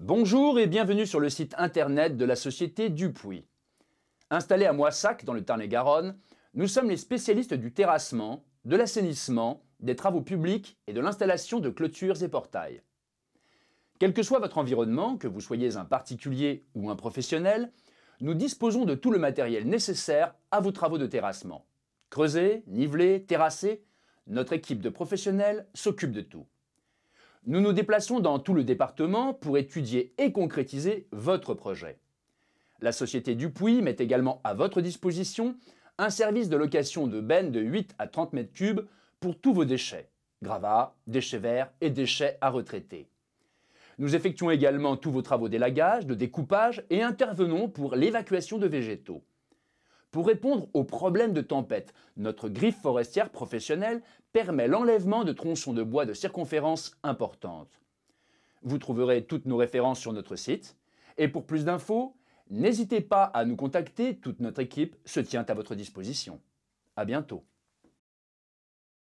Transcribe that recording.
Bonjour et bienvenue sur le site internet de la société Dupuis. Installés à Moissac, dans le Tarn-et-Garonne, nous sommes les spécialistes du terrassement, de l'assainissement, des travaux publics et de l'installation de clôtures et portails. Quel que soit votre environnement, que vous soyez un particulier ou un professionnel, nous disposons de tout le matériel nécessaire à vos travaux de terrassement. Creuser, niveler, terrasser, notre équipe de professionnels s'occupe de tout. Nous nous déplaçons dans tout le département pour étudier et concrétiser votre projet. La société Dupuis met également à votre disposition un service de location de bennes de 8 à 30 mètres cubes pour tous vos déchets, gravats, déchets verts et déchets à retraiter. Nous effectuons également tous vos travaux d'élagage, de découpage et intervenons pour l'évacuation de végétaux. Pour répondre aux problèmes de tempête, notre griffe forestière professionnelle permet l'enlèvement de tronçons de bois de circonférence importante. Vous trouverez toutes nos références sur notre site. Et pour plus d'infos, n'hésitez pas à nous contacter, toute notre équipe se tient à votre disposition. À bientôt.